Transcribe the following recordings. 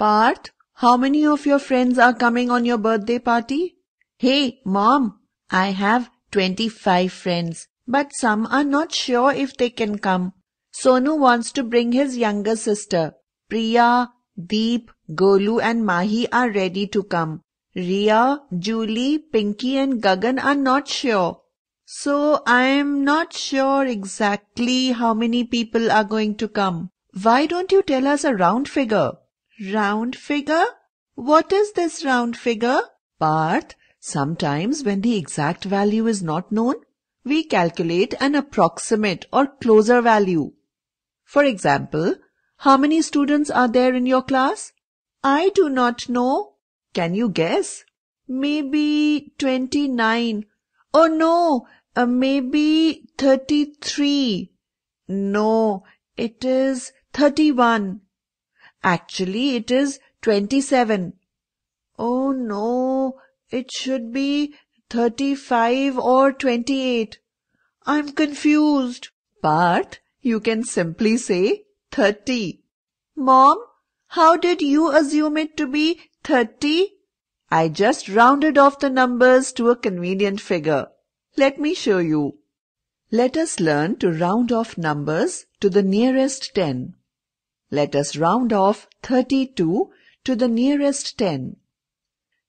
Parth, how many of your friends are coming on your birthday party? Hey, mom, I have 25 friends, but some are not sure if they can come. Sonu wants to bring his younger sister. Priya, Deep, Golu and Mahi are ready to come. Ria, Julie, Pinky and Gagan are not sure. So I am not sure exactly how many people are going to come. Why don't you tell us a round figure? Round figure? What is this round figure? Parth, sometimes when the exact value is not known, we calculate an approximate or closer value. For example, how many students are there in your class? I do not know. Can you guess? Maybe 29. Oh no, uh, maybe 33. No, it is 31. Actually, it is 27. Oh no, it should be 35 or 28. I'm confused. But you can simply say 30. Mom, how did you assume it to be 30? I just rounded off the numbers to a convenient figure. Let me show you. Let us learn to round off numbers to the nearest 10. Let us round off 32 to the nearest 10.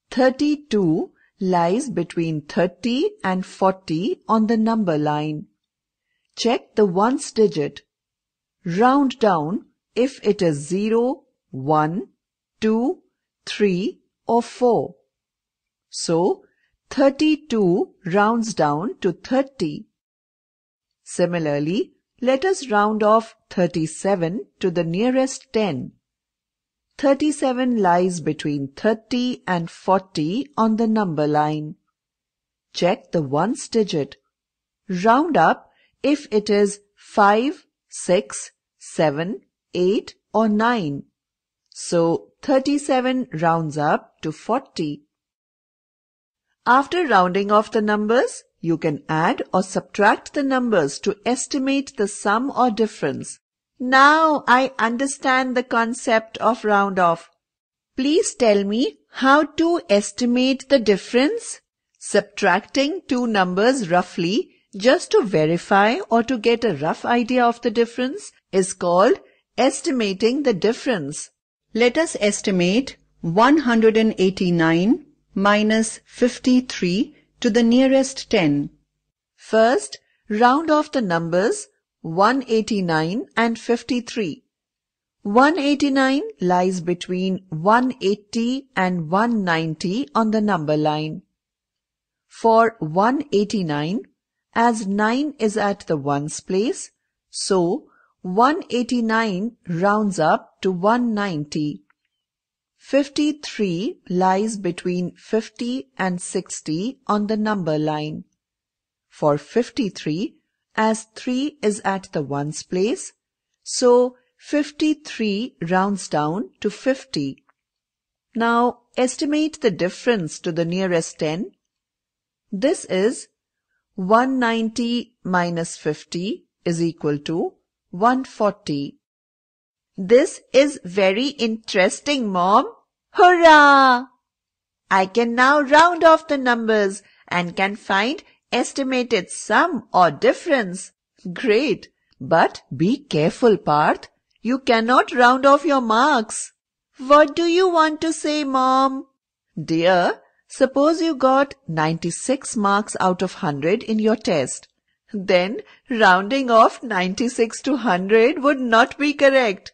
32 lies between 30 and 40 on the number line. Check the ones digit. Round down if it is 0, 1, 2, 3 or 4. So 32 rounds down to 30. Similarly, let us round off 37 to the nearest 10. 37 lies between 30 and 40 on the number line. Check the ones digit. Round up if it is 5, 6, 7, 8 or 9. So 37 rounds up to 40. After rounding off the numbers, you can add or subtract the numbers to estimate the sum or difference. Now I understand the concept of round off. Please tell me how to estimate the difference? Subtracting two numbers roughly just to verify or to get a rough idea of the difference is called estimating the difference. Let us estimate 189 minus 53 to the nearest 10. First, round off the numbers 189 and 53. 189 lies between 180 and 190 on the number line. For 189, as 9 is at the ones place, so 189 rounds up to 190. Fifty-three lies between fifty and sixty on the number line. For fifty-three, as three is at the ones place, so fifty-three rounds down to fifty. Now estimate the difference to the nearest ten. This is 190 minus 50 is equal to 140. This is very interesting, Mom. Hurrah! I can now round off the numbers and can find estimated sum or difference. Great! But be careful, Parth. You cannot round off your marks. What do you want to say, Mom? Dear, suppose you got 96 marks out of 100 in your test. Then rounding off 96 to 100 would not be correct.